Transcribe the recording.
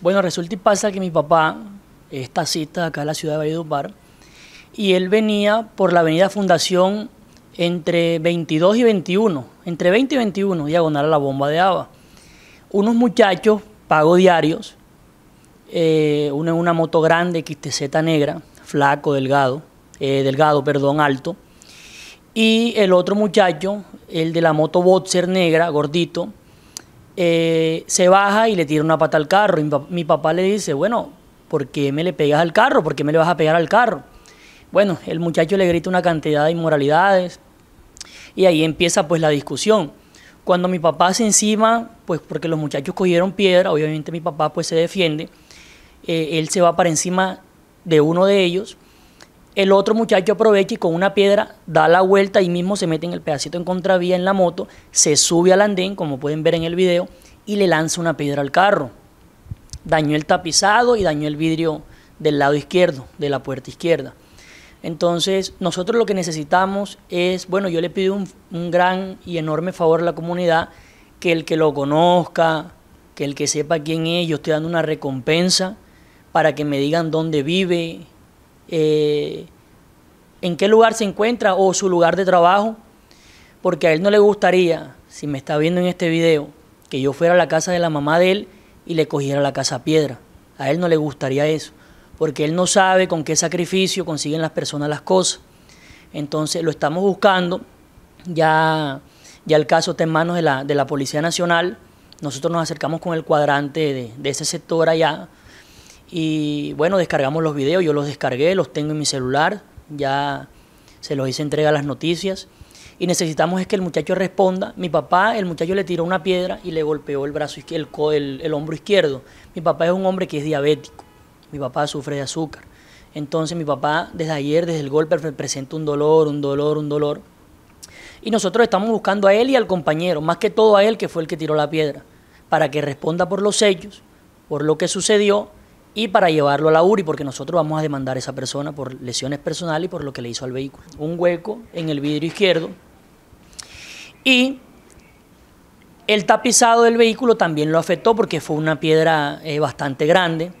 Bueno, resulta y pasa que mi papá está cita acá en la ciudad de Valledupar y él venía por la avenida Fundación entre 22 y 21, entre 20 y 21, diagonal a la bomba de Ava. Unos muchachos, pago diarios, eh, uno en una moto grande, XTZ negra, flaco, delgado, eh, delgado, perdón, alto, y el otro muchacho, el de la moto boxer negra, gordito, eh, se baja y le tira una pata al carro. mi, papá, le dice, bueno, ¿por qué me le pegas al carro? ¿Por qué me le vas a pegar al carro? Bueno, el muchacho le grita una cantidad de inmoralidades y ahí empieza pues la discusión. Cuando mi papá se encima, pues porque los muchachos cogieron piedra, obviamente mi papá pues se defiende, eh, él se va para encima de uno de ellos el otro muchacho aprovecha y con una piedra da la vuelta y mismo se mete en el pedacito en contravía en la moto, se sube al andén, como pueden ver en el video, y le lanza una piedra al carro. Dañó el tapizado y dañó el vidrio del lado izquierdo, de la puerta izquierda. Entonces, nosotros lo que necesitamos es, bueno, yo le pido un, gran y enorme favor a la comunidad, que el que lo conozca, que el que sepa quién es, yo estoy dando una recompensa para que me digan dónde vive, eh, en qué lugar se encuentra o su lugar de trabajo, porque a él no le gustaría, si me está viendo en este video, que yo fuera a la casa de la mamá de él y le cogiera la casa a piedra. A él no le gustaría eso, porque él no sabe con qué sacrificio consiguen las personas las cosas. Entonces lo estamos buscando, ya, ya el caso está en manos de la, Policía Nacional. Nosotros nos acercamos con el cuadrante de, de ese sector allá y bueno, descargamos los videos, yo los descargué, los tengo en mi celular, ya se los hice entrega a las noticias. Y necesitamos es que el muchacho responda. Mi papá, el muchacho le tiró una piedra y le golpeó el brazo el, el, el hombro izquierdo. Mi papá es un hombre que es diabético. Mi papá sufre de azúcar. Entonces mi papá desde ayer, desde el golpe, presenta un dolor, un dolor, un dolor. Y nosotros estamos buscando a él y al compañero, más que todo a él que fue el que tiró la piedra, para que responda por los hechos, por lo que sucedió y para llevarlo a la URI, porque nosotros vamos a demandar a esa persona por lesiones personales y por lo que le hizo al vehículo. Un hueco en el vidrio izquierdo y el tapizado del vehículo también lo afectó porque fue una piedra eh, bastante grande.